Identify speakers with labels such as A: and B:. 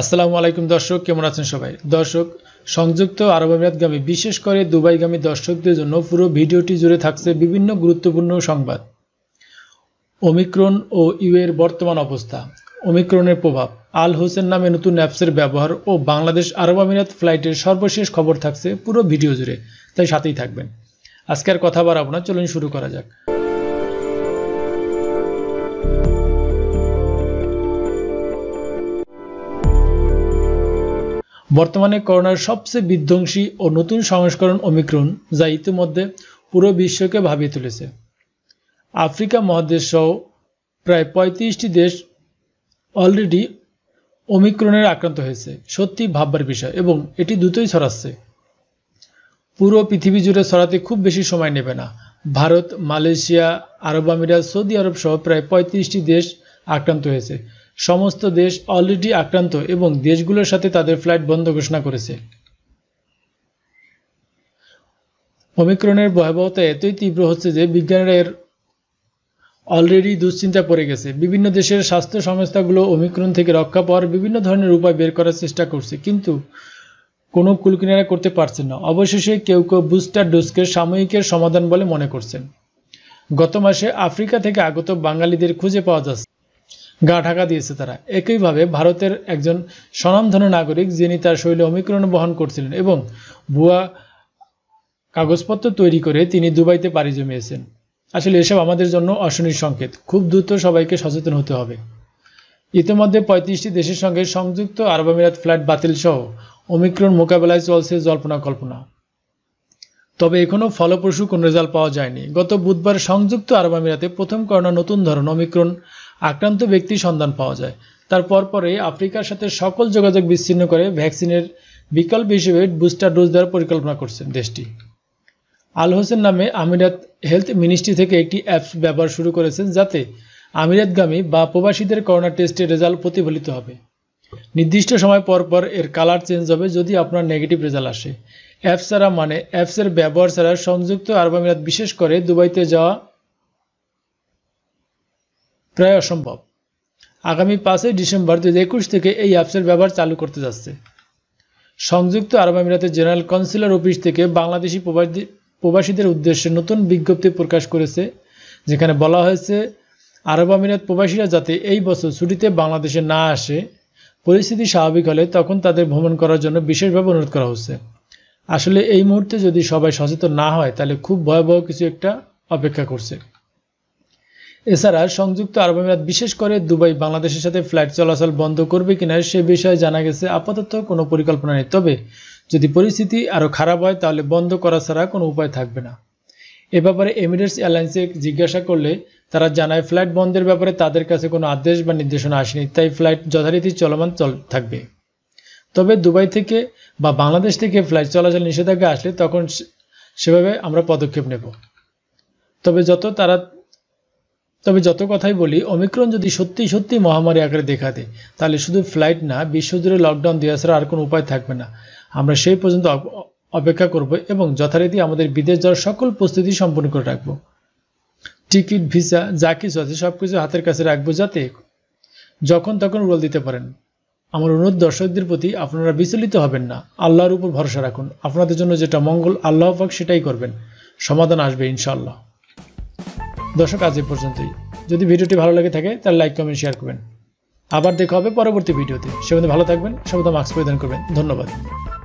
A: আসসালামু আলাইকুম দর্শক কেমন আছেন সবাই দর্শক সংযুক্ত আরব আমিরাতগামী বিশেষ করে দুবাইগামী দর্শকদের জন্য পুরো ভিডিওটি জুড়ে থাকছে বিভিন্ন গুরুত্বপূর্ণ সংবাদ ওমিক্রন ও ইউএর বর্তমান অবস্থা ওমিক্রনের প্রভাব আল হোসেন নামে নতুন অ্যাপসের ব্যবহার ও বাংলাদেশ আরব আমিরাত ফ্লাইটের সর্বশেষ খবর থাকছে পুরো ভিডিও জুড়ে তাই সাথেই থাকবেন আজকের কথা বার আপনার চলুন শুরু করা যাক বর্তমানে করোনার সবচেয়ে বিধ্বংসী ও নতুন সংস্করণ ওমিক্রন যা ইতিমধ্যে পুরো বিশ্বকে ভাবিয়ে তুলেছে আফ্রিকা মহাদেশ সহ প্রায় পঁয়ত্রিশটি দেশ অলরেডি ওমিক্রনের আক্রান্ত হয়েছে সত্যি ভাববার বিষয় এবং এটি দ্রুতই ছড়াচ্ছে পুরো পৃথিবী জুড়ে ছড়াতে খুব বেশি সময় নেবে না ভারত মালয়েশিয়া আরব আমিরাত সৌদি আরব সহ প্রায় পঁয়ত্রিশটি দেশ আক্রান্ত হয়েছে সমস্ত দেশ অলরেডি আক্রান্ত এবং দেশগুলোর সাথে তাদের ফ্লাইট বন্ধ ঘোষণা করেছে অমিক্রণের ভয়াবহতা এতই তীব্র হচ্ছে যে বিজ্ঞানীরা এর অলরেডি দুশ্চিন্তা পড়ে গেছে বিভিন্ন দেশের স্বাস্থ্য সংস্থাগুলো অমিক্রণ থেকে রক্ষা পাওয়ার বিভিন্ন ধরনের উপায় বের করার চেষ্টা করছে কিন্তু কোনো কুলকিনারা করতে পারছেন না অবশেষে কেউ কেউ বুস্টার ডোজকে সাময়িকের সমাধান বলে মনে করছেন গত মাসে আফ্রিকা থেকে আগত বাঙালিদের খুঁজে পাওয়া যাচ্ছে গা ঢাকা দিয়েছে তারা একইভাবে ভারতের একজন স্বনামধন্য নাগরিক যিনি তার শৈলে অমিক্রণ বহন করছিলেন এবং ভুয়া কাগজপত্র তৈরি করে তিনি দুবাইতে পাড়ি জমিয়েছেন আসলে এসব আমাদের জন্য অশনির সংকেত খুব দ্রুত সবাইকে সচেতন হতে হবে ইতিমধ্যে পঁয়ত্রিশটি দেশের সঙ্গে সংযুক্ত আরব আমিরাত ফ্ল্যাট বাতিল সহ অমিক্রণ মোকাবেলায় চলছে জল্পনা কল্পনা তবে এখনও ফলপ্রসূ কোনো রেজাল্ট পাওয়া যায়নি গত বুধবার সংযুক্ত আরব আমিরাতে প্রথম করোনা নতুন ধরন অমিক্রণ আক্রান্ত ব্যক্তির সন্ধান পাওয়া যায় তার পরপরে আফ্রিকার সাথে সকল যোগাযোগ বিচ্ছিন্ন করে ভ্যাকসিনের বিকল্প হিসেবে বুস্টার ডোজ দেওয়ার পরিকল্পনা করছে দেশটি আল হোসেন নামে আমিরাত হেলথ মিনিস্ট্রি থেকে একটি অ্যাপস ব্যবহার শুরু করেছেন যাতে আমিরাতগামী বা প্রবাসীদের করোনা টেস্টের রেজাল্ট প্রতিফলিত হবে নির্দিষ্ট সময় পর পর এর কালার চেঞ্জ হবে যদি আপনার নেগেটিভ রেজাল্ট আসে অ্যাপস ছাড়া মানে অ্যাপসের ব্যবহার ছাড়া সংযুক্ত আরব আমিরাত বিশেষ করে দুবাইতে যাওয়া প্রায় অসম্ভব আগামী পাঁচই ডিসেম্বর দু একুশ থেকে এই অ্যাপসের ব্যবহার চালু করতে যাচ্ছে সংযুক্ত আরব আমিরাতের জেনারেল কাউন্সিলর অফিস থেকে বাংলাদেশি প্রবাসীদের উদ্দেশ্যে নতুন বিজ্ঞপ্তি প্রকাশ করেছে যেখানে বলা হয়েছে আরব আমিরাত প্রবাসীরা যাতে এই বছর ছুটিতে বাংলাদেশে না আসে পরিস্থিতি স্বাভাবিক হলে তখন তাদের ভ্রমণ করার জন্য বিশেষভাবে অনুরোধ করা হচ্ছে আসলে এই মুহূর্তে যদি সবাই সচেতন না হয় তাহলে খুব ভয়াবহ কিছু একটা অপেক্ষা করছে এছাড়া সংযুক্ত আরব আমিরাত বিশেষ করে দুবাই বাংলাদেশের সাথে ফ্লাইট চলাচল বন্ধ করবে কিনা সে বিষয়ে জানা গেছে আপাতত কোনো পরিকল্পনা নেই তবে যদি পরিস্থিতি আরও খারাপ হয় তাহলে বন্ধ করা ছাড়া কোনো উপায় থাকবে না এ ব্যাপারে এমিরেটস এয়ারলাইন্সে জিজ্ঞাসা করলে তারা জানায় ফ্লাইট বন্ধের ব্যাপারে তাদের কাছে কোনো আদেশ বা নির্দেশনা আসেনি তাই ফ্লাইট যথারীতি চলমান চল থাকবে তবে দুবাই থেকে বা বাংলাদেশ থেকে ফ্লাইট চলাচল নিষেধাজ্ঞা আসলে তখন সেভাবে আমরা পদক্ষেপ নেব তবে যত তারা তবে যত কথাই বলি অমিক্রণ যদি সত্যি সত্যি মহামারী আকারে দেখা দেয় তাহলে শুধু ফ্লাইট না বিশ্বজুড়ে লকডাউন দেওয়া ছাড়া আর কোনো উপায় থাকবে না আমরা সেই পর্যন্ত অপেক্ষা করব এবং যথারীতি আমাদের বিদেশ যাওয়ার সকল প্রস্তুতি সম্পূর্ণ করে রাখবো টিকিট ভিসা যা কিছু আছে সব কিছু হাতের কাছে রাখবো যাতে যখন তখন রোল দিতে পারেন আমার অনুরোধ দর্শকদের প্রতি আপনারা বিচলিত হবেন না আল্লাহর উপর ভরসা রাখুন আপনাদের জন্য যেটা মঙ্গল আল্লাহ পাক সেটাই করবেন সমাধান আসবে ইনশাল্লাহ দর্শক আজ এই পর্যন্তই যদি ভিডিওটি ভালো লাগে থাকে তাহলে লাইক কমেন্ট শেয়ার করবেন আবার দেখা হবে পরবর্তী ভিডিওতে সেখানে ভালো থাকবেন সবাই মাস্ক পরিধান করবেন ধন্যবাদ